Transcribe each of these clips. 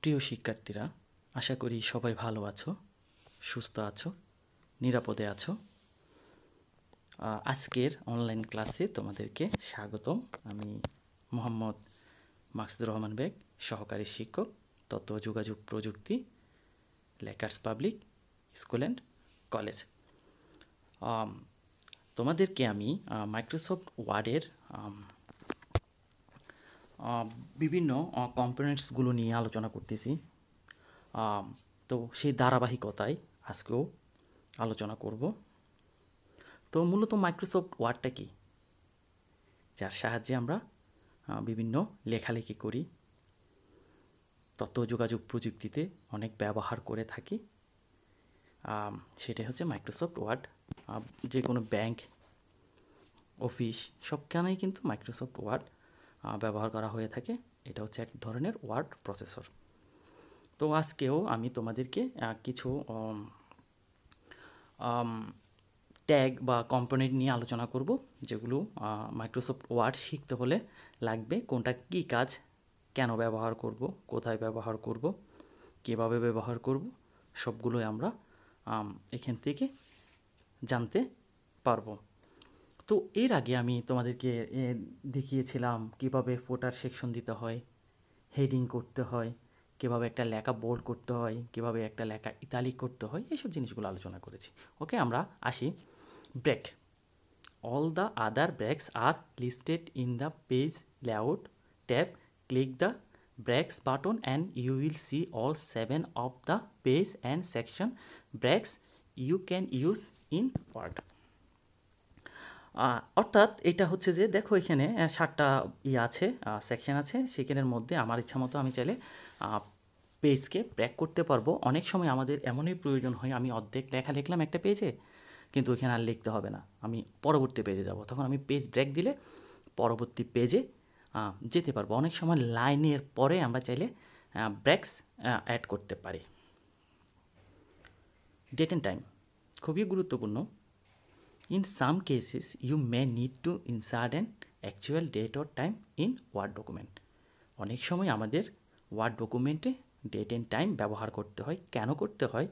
প্রিয় শিক্ষার্থীরা আশা করি সবাই ভালো আছো সুস্থ আছো নিরাপদে আছো আজকের অনলাইন ক্লাসে তোমাদেরকে স্বাগতম আমি মোহাম্মদ মাকসুদুর রহমান বেগ সহকারী শিক্ষক তত্ত্ব যোগাযোগ প্রযুক্তি Lakers Public School and College তোমাদেরকে আমি মাইক্রোসফট ওয়ার্ডের বিভিন্ন কম্পোনেন্টসগুলো নিয়ে আলোচনা করতেছি তো সেই ধারাবাহিকতায় আজকেও আলোচনা করব তো মূলত মাইক্রোসফট ওয়ার্ডটা কি যার সাহায্যে আমরা বিভিন্ন লেখালেখি করি তথ্য যোগাযোগ প্রযুক্তিতে অনেক ব্যবহার করে থাকি সেটা হচ্ছে মাইক্রোসফট ওয়ার্ড যে কোনো ব্যাংক অফিস সবখানেই কিন্তু মাইক্রোসফট ওয়ার্ড ব্যবহার করা হয়ে থাকে এটা হচ্ছে এক ধরনের ওয়ার্ড প্রসেসর তো আজকেও আমি তোমাদেরকে কিছু ট্যাগ বা কম্পোনেন্ট নিয়ে আলোচনা করব যেগুলো মাইক্রোসফট ওয়ার্ড শিখতে হলে লাগবে কোনটা কি কাজ কেন ব্যবহার করব কোথায় ব্যবহার করব কীভাবে ব্যবহার করব সবগুলোই আমরা এখান থেকে জানতে পারবো তো এর আগে আমি তোমাদেরকে দেখিয়েছিলাম কীভাবে ফোটার সেকশন দিতে হয় হেডিং করতে হয় কীভাবে একটা লেখা বোল্ড করতে হয় কীভাবে একটা লেখা ইতালি করতে হয় এইসব জিনিসগুলো আলোচনা করেছি ওকে আমরা আসি break all the other breaks are listed in the page layout tab click the breaks button and you will see all seven of the page and section breaks you can use in Word অর্থাৎ এটা হচ্ছে যে দেখো এখানে সাতটা ই আছে section আছে সেখানের মধ্যে আমার ইচ্ছা মতো আমি চাইলে পেজকে ব্র্যাক করতে পারবো অনেক সময় আমাদের এমনই প্রয়োজন হয় আমি অর্ধেক লেখা লিখলাম একটা পেজে কিন্তু ওইখানে আর লিখতে হবে না আমি পরবর্তী পেজে যাব তখন আমি পেজ ব্রেক দিলে পরবর্তী পেজে যেতে পারবো অনেক সময় লাইনের পরে আমরা চাইলে ব্রেকস অ্যাড করতে পারি ডেট অ্যান্ড টাইম খুবই গুরুত্বপূর্ণ In some cases, you may need to insert an actual date or time in Word document. অনেক সময় আমাদের ওয়ার্ড ডকুমেন্টে ডেট অ্যান্ড টাইম ব্যবহার করতে হয় কেন করতে হয়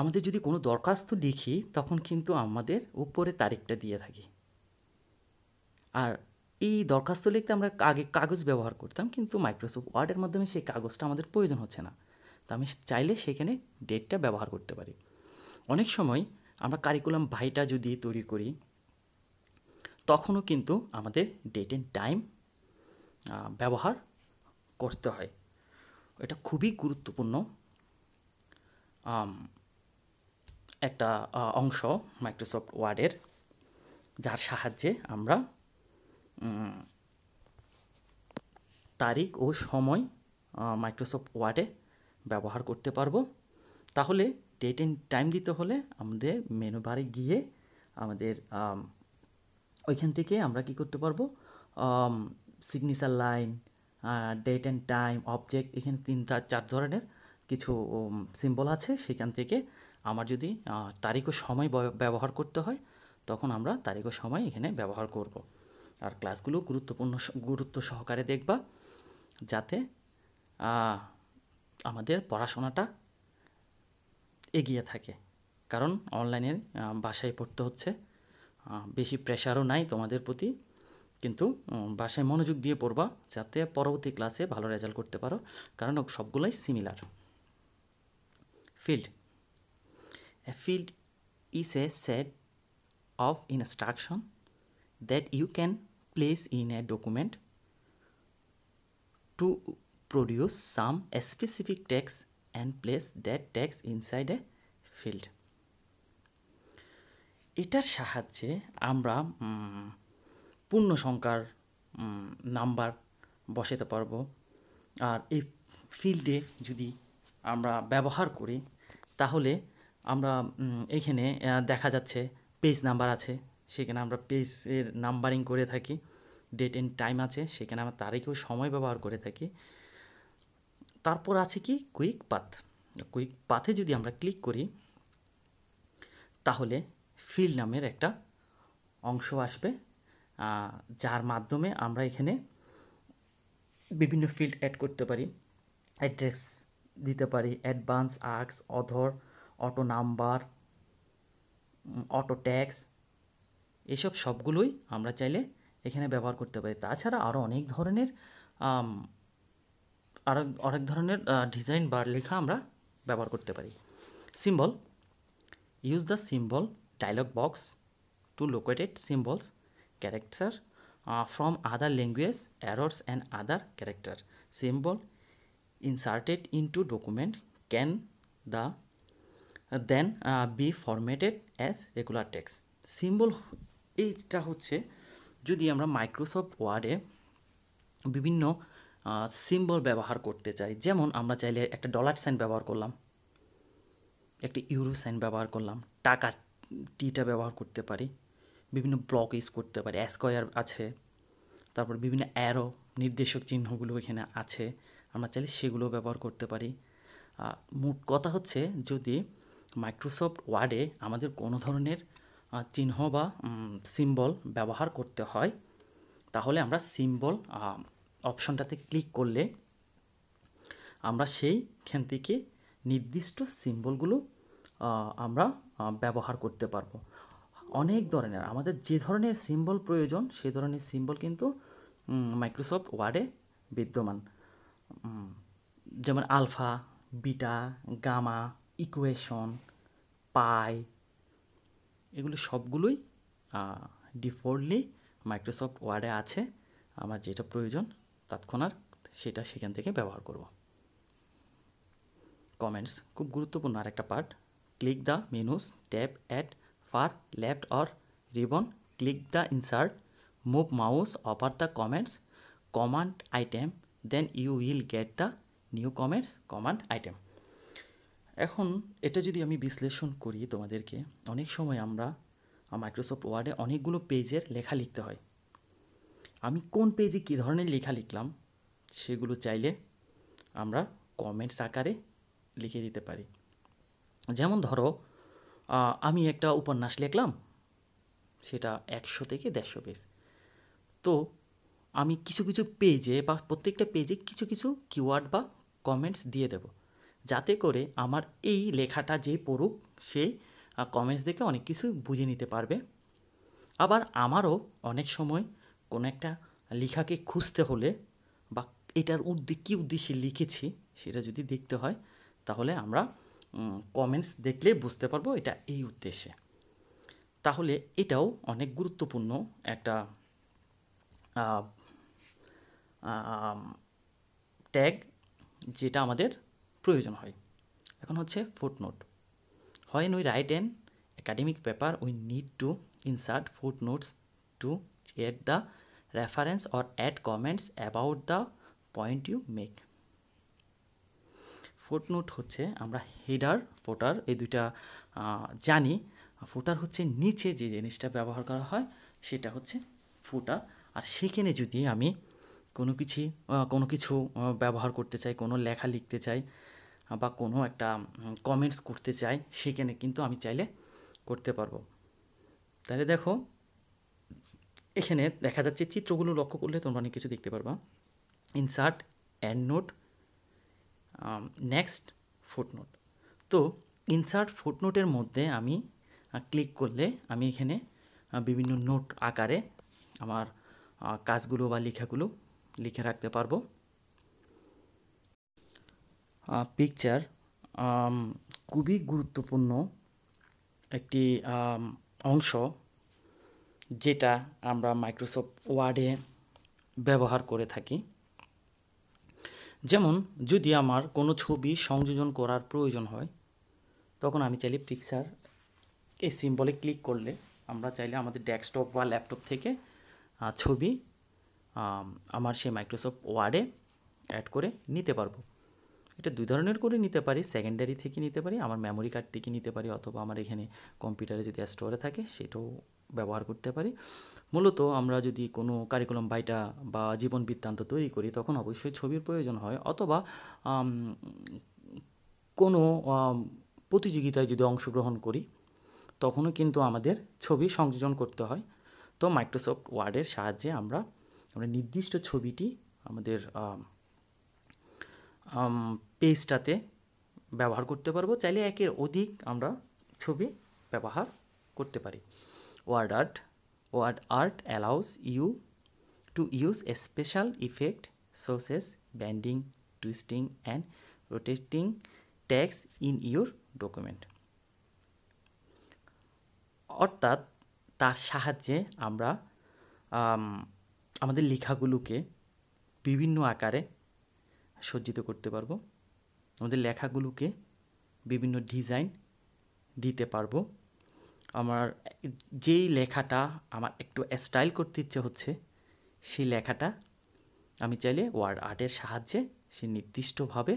আমাদের যদি কোনো দরখাস্ত লিখি তখন কিন্তু আমাদের উপরে তারিখটা দিয়ে থাকি আর এই দরখাস্ত লিখতে আমরা আগে কাগজ ব্যবহার করতাম কিন্তু মাইক্রোসফট ওয়ার্ডের মাধ্যমে সেই কাগজটা আমাদের প্রয়োজন হচ্ছে না তা আমি চাইলে সেখানে ডেটটা ব্যবহার করতে পারি অনেক সময় আমরা কারিকুলাম ভাইটা যদি তৈরি করি তখনও কিন্তু আমাদের ডেট অ্যান্ড টাইম ব্যবহার করতে হয় এটা খুবই গুরুত্বপূর্ণ একটা অংশ মাইক্রোসফট ওয়ার্ডের যার সাহায্যে আমরা তারিখ ও সময় মাইক্রোসফট ওয়ার্ডে ব্যবহার করতে পারবো তাহলে ডেট অ্যান্ড টাইম দিতে হলে আমাদের মেনু বারে গিয়ে আমাদের ওইখান থেকে আমরা কি করতে পারবো signature line date and time object এখানে তিন চার ধরনের কিছু সিম্বল আছে সেখান থেকে আমার যদি তারিখ ও সময় ব্যবহার করতে হয় তখন আমরা তারিখ ও সময় এখানে ব্যবহার করব। আর ক্লাসগুলো গুরুত্বপূর্ণ গুরুত্ব সহকারে দেখবা যাতে আমাদের পড়াশোনাটা এগিয়ে থাকে কারণ অনলাইনের বাসায় পড়তে হচ্ছে বেশি প্রেশারও নাই তোমাদের প্রতি কিন্তু বাসায় মনোযোগ দিয়ে পড়বা যাতে পরবর্তী ক্লাসে ভালো রেজাল্ট করতে পারো কারণ সবগুলোই similar field a field is a set of instruction that you can place in a document to produce some specific text and place that text inside a field এটার সাহায্যে আমরা পূর্ণ সংখ্যার নাম্বার বসাতে পারবো আর এই ফিল্ডে যদি আমরা ব্যবহার করি তাহলে আমরা এখানে দেখা যাচ্ছে পেজ নাম্বার আছে সেখানে আমরা পেজের নাম্বারিং করে থাকি ডেট অ্যান্ড টাইম আছে সেখানে আমরা তারিখেও সময় ব্যবহার করে থাকি তারপর আছে কি কুইক পাথ কুইক পাথে যদি আমরা ক্লিক করি তাহলে ফিল নামের একটা অংশ আসবে যার মাধ্যমে আমরা এখানে বিভিন্ন ফিল্ড অ্যাড করতে পারি অ্যাড্রেস দিতে পারি অ্যাডভান্স আর্কস অধর অটো নাম্বার অটো ট্যাক্স এসব সবগুলোই আমরা চাইলে এখানে ব্যবহার করতে পারি তাছাড়া আরও অনেক ধরনের আরো অনেক ধরনের ডিজাইন বা লেখা আমরা ব্যবহার করতে পারি symbol Use the symbol dialog box to locate it symbols, character uh, from other languages errors and other character. Symbol inserted into document can the uh, then uh, be formatted as regular text. Symbol এইটা হচ্ছে যদি আমরা Microsoft ওয়ার্ডে বিভিন্ন symbol ব্যবহার করতে চাই যেমন আমরা চাইলে একটা ডলার সাইন ব্যবহার করলাম একটি ইউরো সাইন ব্যবহার করলাম টাকা টিটা ব্যবহার করতে পারি বিভিন্ন ব্লক ইউজ করতে পারি অ্যাসকোয়ার আছে তারপর বিভিন্ন অ্যারো নির্দেশক চিহ্নগুলো এখানে আছে আমরা চাইলে সেগুলো ব্যবহার করতে পারি মোট কথা হচ্ছে যদি মাইক্রোসফট ওয়ার্ডে আমাদের কোনো ধরনের চিহ্ন বা সিম্বল ব্যবহার করতে হয় তাহলে আমরা সিম্বল অপশনটাতে ক্লিক করলে আমরা সেইখান থেকে নির্দিষ্ট সিম্বলগুলো আমরা ব্যবহার করতে পারবো অনেক ধরনের আমাদের যে ধরনের সিম্বল প্রয়োজন সে ধরনের সিম্বল কিন্তু মাইক্রোসফট ওয়ার্ডে বিদ্যমান যেমন alpha beta gamma equation pi এগুলো সবগুলোই ডিফল্টলি মাইক্রোসফট ওয়ার্ডে আছে আমার যেটা প্রয়োজন তৎক্ষণাৎ সেটা সেখান থেকে ব্যবহার করব কমেন্টস খুব গুরুত্বপূর্ণ আর একটা part click the menus tap at far left or ribbon click the insert move mouse over the comments command item then you will get the new comments command item এখন এটা যদি আমি বিশ্লেষণ করি তোমাদেরকে অনেক সময় আমরা মাইক্রোসফট ওয়ার্ডে অনেকগুলো পেজের লেখা লিখতে হয় আমি কোন পেজে কী ধরনের লেখা লিখলাম সেগুলো চাইলে আমরা কমেন্টস আকারে লিখে দিতে পারি যেমন ধরো আমি একটা উপন্যাস লিখলাম সেটা একশো থেকে দেড়শো পেজ তো আমি কিছু কিছু পেজে বা প্রত্যেকটা পেজে কিছু কিছু কিওয়ার্ড বা কমেন্টস দিয়ে দেব যাতে করে আমার এই লেখাটা যে পড়ুক সেই কমেন্টস দেখে অনেক কিছু বুঝে নিতে পারবে আবার আমারও অনেক সময় কোনো একটা লেখাকে খুঁজতে হলে বা এটার উদ্দে কী উদ্দেশ্যে লিখেছি সেটা যদি দেখতে হয় তাহলে আমরা কমেন্টস দেখলে বুঝতে পারবো এটা এই উদ্দেশ্যে তাহলে এটাও অনেক গুরুত্বপূর্ণ একটা ট্যাগ যেটা আমাদের প্রয়োজন হয় এখন হচ্ছে ফুটনোট হয় we write an academic paper we need to insert foot notes to add the reference or add comments about the point you make footnote হচ্ছে আমরা হেডার ফোটার এই দুইটা জানি ফোটার হচ্ছে নিচে যে জিনিসটা ব্যবহার করা হয় সেটা হচ্ছে ফোটার আর সেখানে যদি আমি কোনো কিছু কোনো কিছু ব্যবহার করতে চাই কোনো লেখা লিখতে চাই বা কোনো একটা কমেন্টস করতে চাই সেখানে কিন্তু আমি চাইলে করতে পারবো তাহলে দেখো এখানে দেখা যাচ্ছে চিত্রগুলো লক্ষ্য করলে তোমরা অনেক কিছু দেখতে পারবা insert endnote next footnote তো ইনসার্ট ফুটনোটের মধ্যে আমি ক্লিক করলে আমি এখানে বিভিন্ন নোট আকারে আমার কাজগুলো বা লেখাগুলো লিখে রাখতে পারবো পিকচার খুবই গুরুত্বপূর্ণ একটি অংশ যেটা আমরা মাইক্রোসফট ওয়ার্ডে ব্যবহার করে থাকি যেমন যদি আমার কোনো ছবি সংযোজন করার প্রয়োজন হয় তখন আমি চাইলে পিকচার এই সিম্বলে ক্লিক করলে আমরা চাইলে আমাদের ডেস্কটপ বা ল্যাপটপ থেকে ছবি আমার সেই মাইক্রোসফট ওয়ার্ডে অ্যাড করে নিতে পারবো এটা দুই ধরনের করে নিতে পারি সেকেন্ডারি থেকে নিতে পারি আমার মেমোরি কার্ড থেকে নিতে পারি অথবা আমার এখানে কম্পিউটারে যদি স্টোরে থাকে সেটাও ব্যবহার করতে পারি মূলত আমরা যদি কোনো কারিকুলাম বাইটা বা জীবন বৃত্তান্ত তৈরি করি তখন অবশ্যই ছবির প্রয়োজন হয় অথবা কোনো প্রতিযোগিতায় যদি অংশগ্রহণ করি তখনও কিন্তু আমাদের ছবি সংযোজন করতে হয় তো মাইক্রোসফট ওয়ার্ডের সাহায্যে আমরা আমরা নির্দিষ্ট ছবিটি আমাদের পেজটাতে ব্যবহার করতে পারবো চাইলে একের অধিক আমরা ছবি ব্যবহার করতে পারি word art word art allows you to use a special effect sources bending twisting and রোটেস্টিং ট্যাক্স ইন ইউর ডকুমেন্ট অর্থাৎ তার সাহায্যে আমরা আমাদের লেখাগুলোকে বিভিন্ন আকারে সজ্জিত করতে পারব আমাদের লেখাগুলোকে বিভিন্ন ডিজাইন দিতে পারবো আমার যেই লেখাটা আমার একটু স্টাইল করতে ইচ্ছে হচ্ছে সেই লেখাটা আমি চাইলে ওয়ার্ড আর্টের সাহায্যে সে নির্দিষ্টভাবে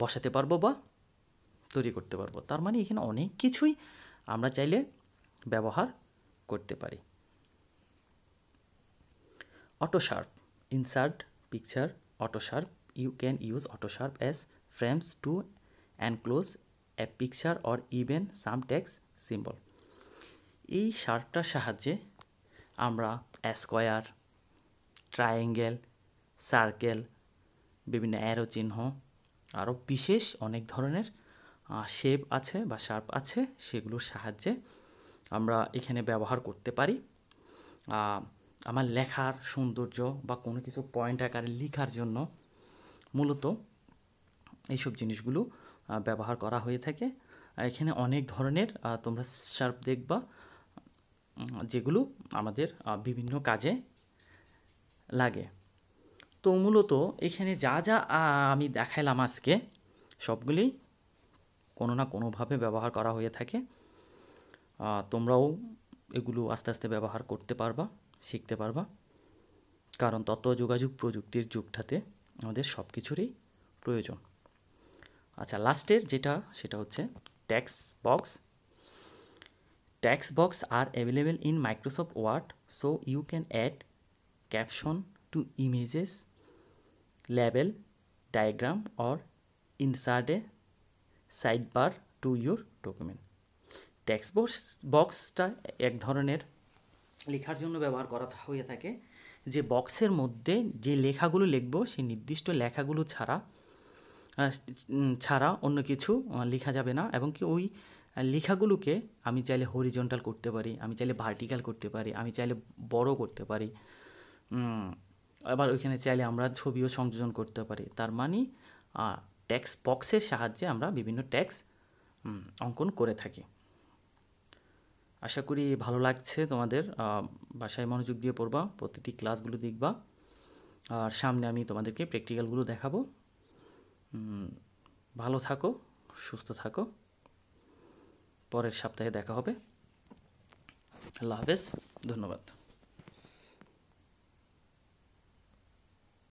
বসাতে পারবো বা তৈরি করতে পারবো তার মানে এখানে অনেক কিছুই আমরা চাইলে ব্যবহার করতে পারি autoshape insert picture autoshape you can use autoshape as frames to enclose a picture or even some text symbol এই শার্পটার সাহায্যে আমরা স্কোয়ার ট্রায়াঙ্গেল সার্কেল বিভিন্ন অ্যারো চিহ্ন আরও বিশেষ অনেক ধরনের শেপ আছে বা শার্প আছে সেগুলোর সাহায্যে আমরা এখানে ব্যবহার করতে পারি আমার লেখার সৌন্দর্য বা কোনো কিছু পয়েন্ট আকারে লেখার জন্য মূলত এইসব জিনিসগুলো ব্যবহার করা হয়ে থাকে এখানে অনেক ধরনের তোমরা শার্প দেখবা যেগুলো আমাদের বিভিন্ন কাজে লাগে তো মূলত এখানে যা যা আমি দেখাইলাম আজকে সবগুলি কোনো না কোনোভাবে ব্যবহার করা হয়ে থাকে তোমরাও এগুলো আস্তে আস্তে ব্যবহার করতে পারবা শিখতে পারবা কারণ তত যোগাযোগ প্রযুক্তির যুগটাতে আমাদের সব কিছুরই প্রয়োজন আচ্ছা লাস্টের যেটা সেটা হচ্ছে text box text box are available in Microsoft Word so you can add caption to images label diagram or insert a bar to your document text box বক্সটা এক ধরনের লেখার জন্য ব্যবহার করা হয়ে থাকে যে বক্সের মধ্যে যে লেখাগুলো লিখব সেই নির্দিষ্ট লেখাগুলো ছাড়া ছাড়া অন্য কিছু লেখা যাবে না এবং কি ওই লেখাগুলোকে আমি চাইলে হরিজন্টাল করতে পারি আমি চাইলে ভার্টিক্যাল করতে পারি আমি চাইলে বড় করতে পারি আবার ওইখানে চাইলে আমরা ছবিও সংযোজন করতে পারি তার মানে ট্যাক্স বক্সের সাহায্যে আমরা বিভিন্ন ট্যাক্স অঙ্কন করে থাকি আশা করি ভালো লাগছে তোমাদের বাসায় মনোযোগ দিয়ে পড়বা প্রতিটি ক্লাসগুলো দেখবা আর সামনে আমি তোমাদেরকে প্র্যাকটিক্যালগুলো দেখাবো ভালো থাকো সুস্থ থাকো পরের সপ্তাহে দেখা হবে আল্লাহ হাফেজ ধন্যবাদ